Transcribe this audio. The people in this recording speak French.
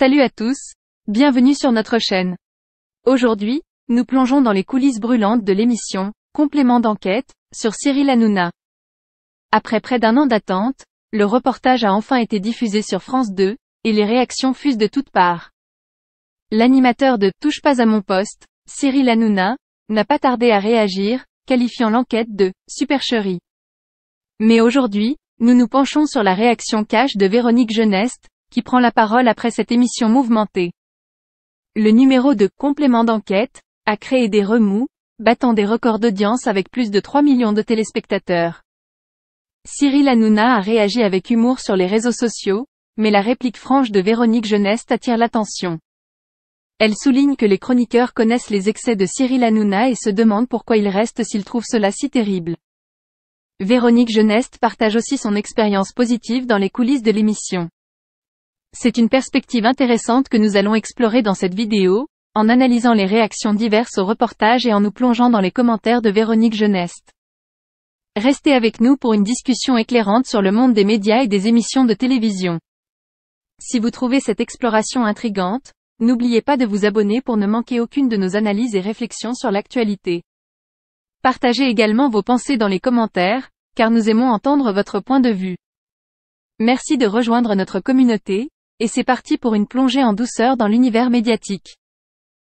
Salut à tous, bienvenue sur notre chaîne. Aujourd'hui, nous plongeons dans les coulisses brûlantes de l'émission Complément d'enquête sur Cyril Hanouna. Après près d'un an d'attente, le reportage a enfin été diffusé sur France 2 et les réactions fusent de toutes parts. L'animateur de Touche pas à mon poste, Cyril Hanouna, n'a pas tardé à réagir, qualifiant l'enquête de supercherie. Mais aujourd'hui, nous nous penchons sur la réaction cash de Véronique Geneste, qui prend la parole après cette émission mouvementée. Le numéro de complément d'enquête a créé des remous, battant des records d'audience avec plus de 3 millions de téléspectateurs. Cyril Hanouna a réagi avec humour sur les réseaux sociaux, mais la réplique franche de Véronique Jeuneste attire l'attention. Elle souligne que les chroniqueurs connaissent les excès de Cyril Hanouna et se demandent pourquoi il reste s'il trouve cela si terrible. Véronique Jeuneste partage aussi son expérience positive dans les coulisses de l'émission. C'est une perspective intéressante que nous allons explorer dans cette vidéo, en analysant les réactions diverses au reportage et en nous plongeant dans les commentaires de Véronique Jeuneste. Restez avec nous pour une discussion éclairante sur le monde des médias et des émissions de télévision. Si vous trouvez cette exploration intrigante, n'oubliez pas de vous abonner pour ne manquer aucune de nos analyses et réflexions sur l'actualité. Partagez également vos pensées dans les commentaires, car nous aimons entendre votre point de vue. Merci de rejoindre notre communauté, et c'est parti pour une plongée en douceur dans l'univers médiatique.